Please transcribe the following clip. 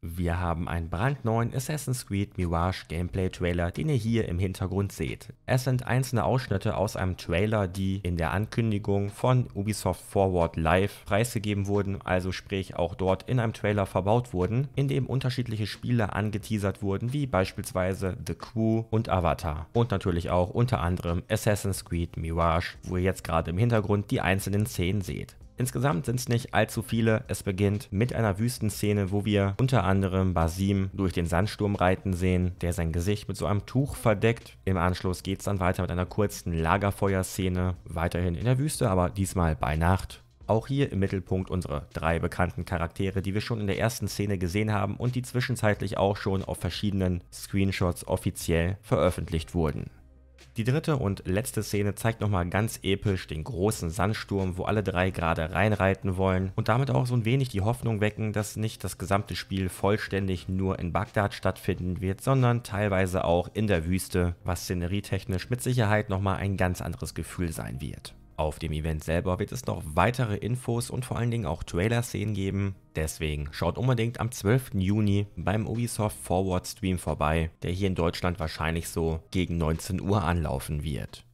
Wir haben einen brandneuen Assassin's Creed Mirage Gameplay Trailer, den ihr hier im Hintergrund seht. Es sind einzelne Ausschnitte aus einem Trailer, die in der Ankündigung von Ubisoft Forward Live preisgegeben wurden, also sprich auch dort in einem Trailer verbaut wurden, in dem unterschiedliche Spiele angeteasert wurden, wie beispielsweise The Crew und Avatar. Und natürlich auch unter anderem Assassin's Creed Mirage, wo ihr jetzt gerade im Hintergrund die einzelnen Szenen seht. Insgesamt sind es nicht allzu viele. Es beginnt mit einer Wüstenszene, wo wir unter anderem Basim durch den Sandsturm reiten sehen, der sein Gesicht mit so einem Tuch verdeckt. Im Anschluss geht es dann weiter mit einer kurzen Lagerfeuerszene, weiterhin in der Wüste, aber diesmal bei Nacht. Auch hier im Mittelpunkt unsere drei bekannten Charaktere, die wir schon in der ersten Szene gesehen haben und die zwischenzeitlich auch schon auf verschiedenen Screenshots offiziell veröffentlicht wurden. Die dritte und letzte Szene zeigt nochmal ganz episch den großen Sandsturm, wo alle drei gerade reinreiten wollen und damit auch so ein wenig die Hoffnung wecken, dass nicht das gesamte Spiel vollständig nur in Bagdad stattfinden wird, sondern teilweise auch in der Wüste, was szenerietechnisch mit Sicherheit nochmal ein ganz anderes Gefühl sein wird. Auf dem Event selber wird es noch weitere Infos und vor allen Dingen auch Trailer-Szenen geben. Deswegen schaut unbedingt am 12. Juni beim Ubisoft Forward Stream vorbei, der hier in Deutschland wahrscheinlich so gegen 19 Uhr anlaufen wird.